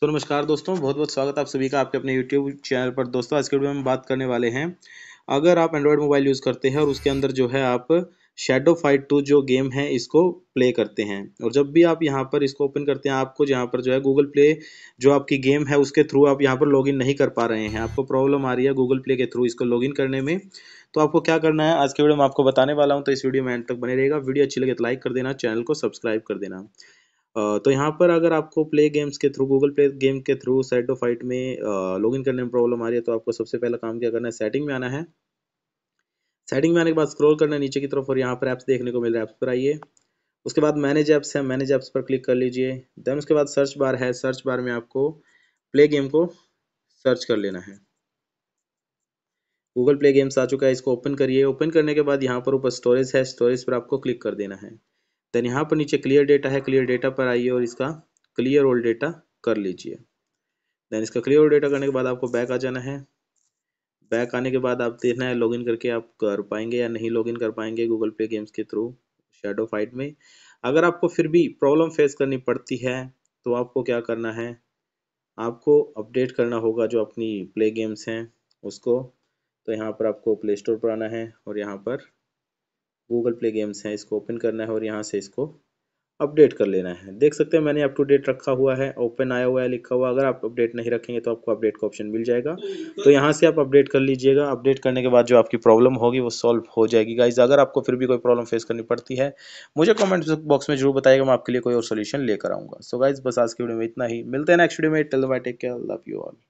सो नमस्कार दोस्तों बहुत बहुत स्वागत आप सभी का आपके अपने यूट्यूब चैनल पर दोस्तों आज के वीडियो में हम बात करने वाले हैं अगर आप एंड्रॉयड मोबाइल यूज़ करते हैं और उसके अंदर जो है आप शेडो फाइट टू जो गेम है इसको प्ले करते हैं और जब भी आप यहाँ पर इसको ओपन करते हैं आपको यहाँ पर जो है गूगल प्ले जो आपकी गेम है उसके थ्रू आप यहाँ पर लॉगिन नहीं कर पा रहे हैं आपको प्रॉब्लम आ रही है गूगल प्ले के थ्रू इसको लॉगिन करने में तो आपको क्या करना है आज के वीडियो में आपको बताने वाला हूँ तो इस वीडियो में एंड तक बने रहेगा वीडियो अच्छी लगे तो लाइक कर देना चैनल को सब्सक्राइब कर देना तो यहाँ पर अगर आपको प्ले गेम्स के थ्रू गूगल प्ले गेम के थ्रू सेट ऑफ फाइट में लॉगिन करने में प्रॉब्लम आ रही है तो आपको सबसे पहला काम क्या करना है सेटिंग में आना है सेटिंग में आने के बाद स्क्रॉल करना है नीचे की तरफ और यहाँ पर ऐप्स देखने को मिल रहा है ऐप्स पर आइए उसके बाद मैनेज ऐप्स है मैनेज ऐप्स पर क्लिक कर लीजिए देन उसके बाद सर्च बार है सर्च बार में आपको प्ले गेम को सर्च कर लेना है गूगल प्ले गेम्स आ चुका है इसको ओपन करिए ओपन करने के बाद यहाँ पर ऊपर स्टोरेज है स्टोरेज पर आपको क्लिक कर देना है देन यहाँ पर नीचे क्लियर डेटा है क्लियर डेटा पर आइए और इसका क्लियर ओल्ड डेटा कर लीजिए देन इसका क्लियर ओल्ड डेटा करने के बाद आपको बैक आ जाना है बैक आने के बाद आप देखना है लॉगिन करके आप कर पाएंगे या नहीं लॉगिन कर पाएंगे गूगल पे गेम्स के थ्रू शेडो फाइट में अगर आपको फिर भी प्रॉब्लम फेस करनी पड़ती है तो आपको क्या करना है आपको अपडेट करना होगा जो अपनी प्ले गेम्स हैं उसको तो यहाँ पर आपको प्ले स्टोर पर आना है और यहाँ पर गूगल प्ले गेम्स हैं इसको ओपन करना है और यहाँ से इसको अपडेट कर लेना है देख सकते हैं मैंने अप टू डेट रखा हुआ है ओपन आया हुआ है लिखा हुआ अगर आप अपडेट नहीं रखेंगे तो आपको अपडेट का ऑप्शन मिल जाएगा तो यहाँ से आप अपडेट कर लीजिएगा अपडेट करने के बाद जो आपकी प्रॉब्लम होगी वो सॉल्व हो जाएगी गाइज अगर आपको फिर भी कोई प्रॉब्लम फेस करनी पड़ती है मुझे कॉमेंट बॉक्स में जरूर बताएगा मैं आपके लिए कोई और सोल्यूशन लेकर आऊँगा सो गाइज बस आज की वीडियो में इतना ही मिलते हैं नेक्स्ट वीडियो में till bye take care love you all